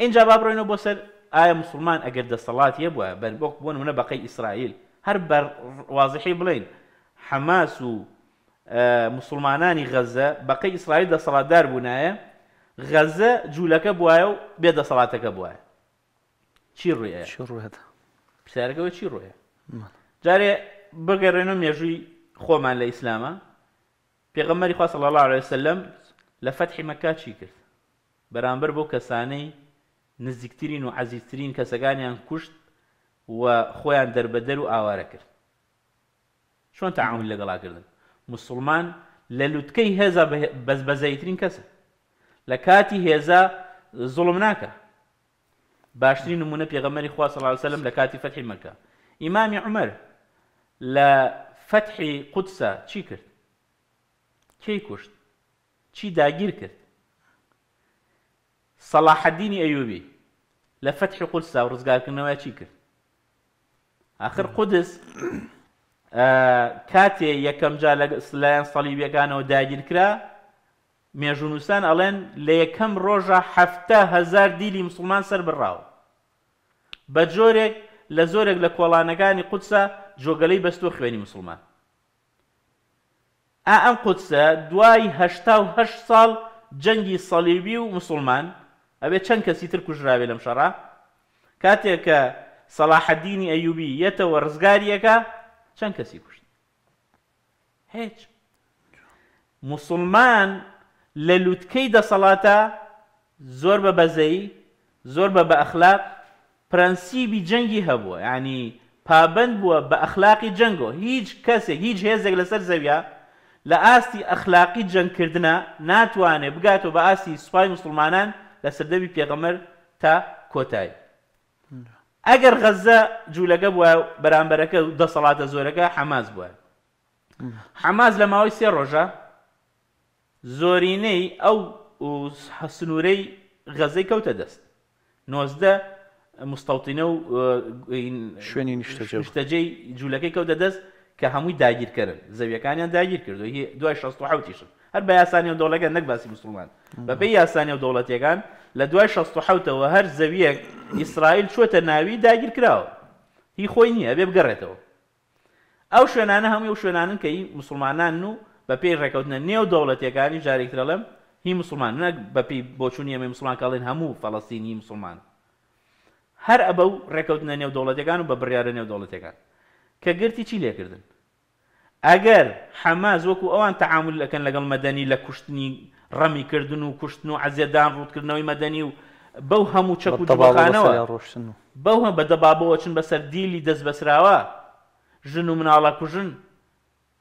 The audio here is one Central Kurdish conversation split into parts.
اینجا با بڕۆینە بۆ سەر ئایا آية مسلمان ئەگەر دەسەڵات یە بووە بەربک بوون منە بەقەی ئیسرائیل هەر بەوازحی بڵین حماس و آه، مسلمانانی غەزە بەقەی ئیسرائیل دەسەڵاتدار بوونایە غەزە جوولەکە بواە و بێدەسەڵاتەکە بواە چی ڕویە ڕوێت پرسیارەکەەوە چی ڕویە جارێ بگەڕێن و مێژووی خۆمان لە ئیسلامە پێغەمەری خوا سەڵ الله عليه وسلم لفتح فتحی مەکا چی کرد بەرامبەر بۆ کەسانەی نزیکترین و عزیزترین کەسەکانیان کشت و خۆیان دەربەدەر و آواره کرد شون تعامل لگلا کردن مسلمان لە لوتکەی هێزا بەس بەزەیترین کەسە لە کاتی هێزا زڵم ناکە باشترین نمونە پێغەمەری خوا سەڵسەلم لە کاتی فەتحی مەکە ئیمامی عمەر لە فەتحی قودسە چی کرد کی کشت؟ چی داگیر کرد صلاح الدين أيوبي لفتح قدس ورزقار كنا کرد آخر قدس آه كاتي يا كم جا لە سلایەن سەلیبیەکانەوە داگیر من جنوسان الين لي كم روجا حفتا هزار ديلي مسلمان سەر بڕاوە بە جۆرێک لە زۆرێک لە کۆڵانەکانی قودسە جۆگەلەی بەستۆ خوێنی مسلمان آه، ام قدس دواي هشتا وهش صال جنجي صليبي ومسلمان ئەبێ چەند کەسی تر کوژراوێ لەم شەڕە کاتێک کە سەلاحەدینی ئەیوبی یەتەوە ڕزگاریەکە چەند کەسی کوشت هیچ مسلمان لە لووتکەی دەسەڵاتە زۆر بە بەزەی زۆر بە بە ئەخلاق پرەنسیبی جەنگی هەبووە ینی پابند بووە بە ئەخلاقی جەنگۆ هیچ کەسێک هیچ هێزێک لەسەر زەویە لە ئاستی ئەخلاقی جەنگکردە ناتوانێت بگاتەوە بە ئاستی سوپای مسلمانان لە سردەوی پێغەمەر تا کۆتایی ئەگەر غەزە جوولەکە بووە بەرامبەرەکە و دەسەڵاتە زۆرەکە حەماز بووە حەماز لە ماوەی سێ ڕۆژە زۆرینەی ئەو حسنورەی غەزەی کەوتە دەست نۆزدە مستەوتینە و شوێنی نیشتەجێی جوولەکەی کەوتە دەست کە هەمووی داگیرکردن زەویەکانیان داگیر کردو دوای 16 حوتیشن هەر بە یاسانی و دەوڵەکە نەک باسی مسلمان بەپی یاسانی و دەوڵەتیەکان لە دوای 16ەوە هەر زەویەک ئیسرائیل چوەتە ناوی داگیر کراوە هی خۆی نییە بێ بگەڕێتەوە ئەو شوێنانە هەموو شوێنانن کەی مسلمانان و بە پێی ڕێکەوتنە نێو دەوڵەتیەکانی جارێکترەڵم هی مسلمان نەک بەپی بۆچوونی ئەمە مسلمان کاڵێن هەموو فەڵستینی مسلمان هەر ئەبە و ڕێکەوتنە نێو دەوڵەتەکان و بە بڕیاە نێو دەوڵەتەکان کە گرتی چی لێکردن ئەگەر حەماز وەکو ئەوان تەعامل ئەەکەن لەگەڵ مەدەنی لە کوشتنی ڕەمی کردن و کوشتن و عزیێدان ڕوتکردنەوەی مەدەنی و بەو هەموو چەک و دەباخانەوە ڕۆشتن و بەو هەم بە دەبابەوە چن بەسەر دیلی دەست بەسراوە ژن و مناڵە کوژن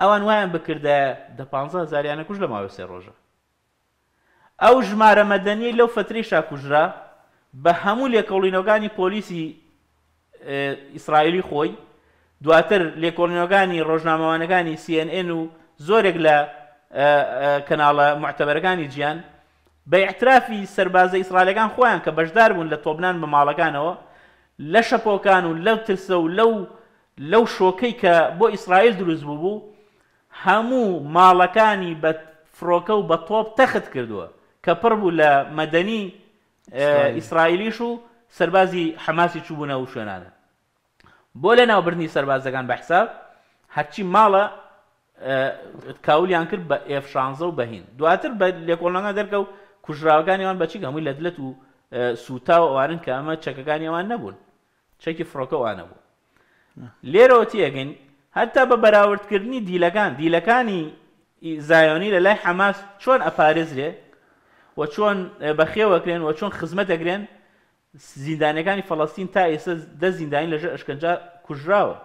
ئەوان وایان بکردە دە پ زاریانە کوژ لە ماوە سێ ڕۆژە ئەو ژمارە مەدەنی لەو فتری شاکوژرا بە هەموو لێکەڵینەوەگانی پۆلیسی ئیسرائیلی خۆی دواتر لێکۆڵنیۆگانی ڕۆژنامەوانەکانی CNN و زۆرێک لە کەناڵە معتەبەرەکانی گیان بە احترافی سربازە ئیسرائیلەکان خۆیان کە بەشدار بوون لە تۆبنان بە ماڵەکانەوە لە شەپۆکان و لەو ترسە و لەو لەو شۆکەی کە بۆ ئیسرائیل دروست بوو بوو هەموو ماڵەکانی بە فرۆکە و بە تۆپ تەخت کردووە کە پڕ بوو لە مەدەنی ئیسرائیلیش و سربازی حماسی چوبوونە و شوێنانە بۆ لە ناوبرنی سەربازەکان بە حساب هەرچی ماڵە کاولیان کرد بە ئێفشانزە و بەهین دواتر بە لێکۆڵناگە دەرکە و کوژراوەکانیان بەچی هەمووی لە دلت و سوتاوەوارن کە ئەمە چەکەکانیەوان نەبوون چەکی فڕۆکەوانە بوو لێرەوەتیەگەین هەتا بە بەراوردکردنی دیلەکان دیلەکانی زایۆنی لە لای حەماس چۆن ئەپارێزرێ و چۆن بەخێوەکرێن و چۆن خزمەتەگرێن زیندانەکانی فەڵستین تا ئێستا دە زیندانی لەژە ئەشکنجا کوژراوە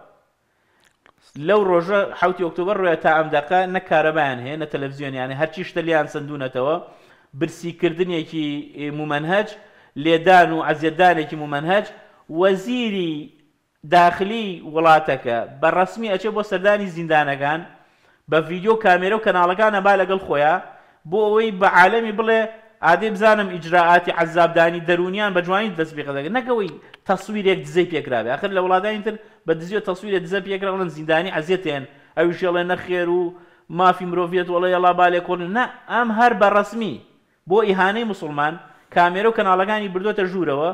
لەو ڕۆژە حوتی ئۆکتۆبر ڕۆە تا ئەمداقا نەکارەبان هەیە نە تەلەڤزیۆنیانە هەرچی شتەلیان سندونەتەوە برسیکردنیەکی مومەنهج لێدان و عزیێدانێکی مومەنهج وەزیری داخلی وڵاتەکە بە ڕسمی ئەچێ بۆ سەردانی زیندانەکان بە ڤیددیو کامێرە و کەناڵەکانە با لەگەڵ خۆیان بۆ ئەوەی بە عالەمی بڵێ ئادێ بزانم ئیجرراعاتی عذابدانی دەرونیان بە جوانی دەست پێقەکە نەکەوەی تەسوویرێک دزەی پێکراوێ آخر لە وڵادانی تر بە دزیۆ تەسوویرە دزە پێکراونن زیندانی ئەزیێتێن ئەوی شێڵێ نەخێر و مافی مرۆڤێت وڵە یاڵا بالێ کۆن نە ئەم هەر بە ڕسمی بۆ ئیهانەی مسلمان کامێرە و کەناڵەکانی بردوتە ژوورەوە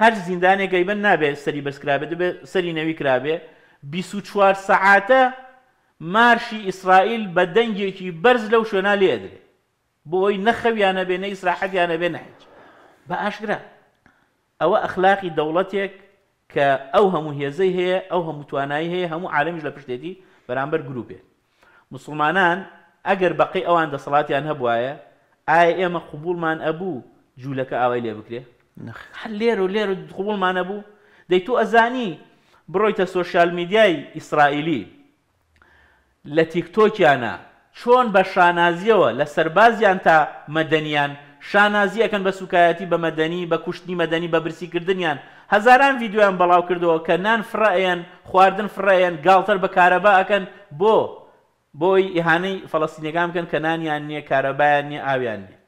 هەر زیندانێک گەیبەن نابێت سەری بەسکرابێت بێ سەری نەوی کرابێ 24 سەعاتە مارشی ئیسرائیل بە دەنگێکی بەرز لەو شوێنا لێدرێت بۆ ئەوی نەخەویانە بێنە ئیسراحەتیانە بێ نەهێج بە ئاشکرا ئەوە ئەخلاقی دەوڵەتێک کە ئەو هەموو هێزەی هەیە ئەو هەموو توانایی هەیە هەموو عالمیش لە پشتێتی بەرامبەر گروپێ مسلمانان ئەگەر بەقی ئەوان دەسەڵاتیان هەبواە ئایا ئێمە قوبولمان ئەبوو جوولەکە ئاوای لێ بکرێ لێر و لێر و قوبولمانە بوو دەی تو ئەزانی بڕۆیتە سۆشال میدیای ئیسرائیلی لە تیکتۆکیانە چۆن بە شانازیەوە لە سەربازیان تا مەدەنیان شانازیەکەن بە سوکایەتی بە مەدەنی بە کوشتنی مەدەنی بە برسیکردنیان هەزاران ویددیویان بەڵاو کردەوە کە نان فرڕەیەن خواردن فرڕەیەن گاڵتر بە کارەبا ئەکەن بۆ بۆی ئیهانەی فەڵستینەکان بکەن کە نانیان نییە کارەبایان نیە ئاویان نیە.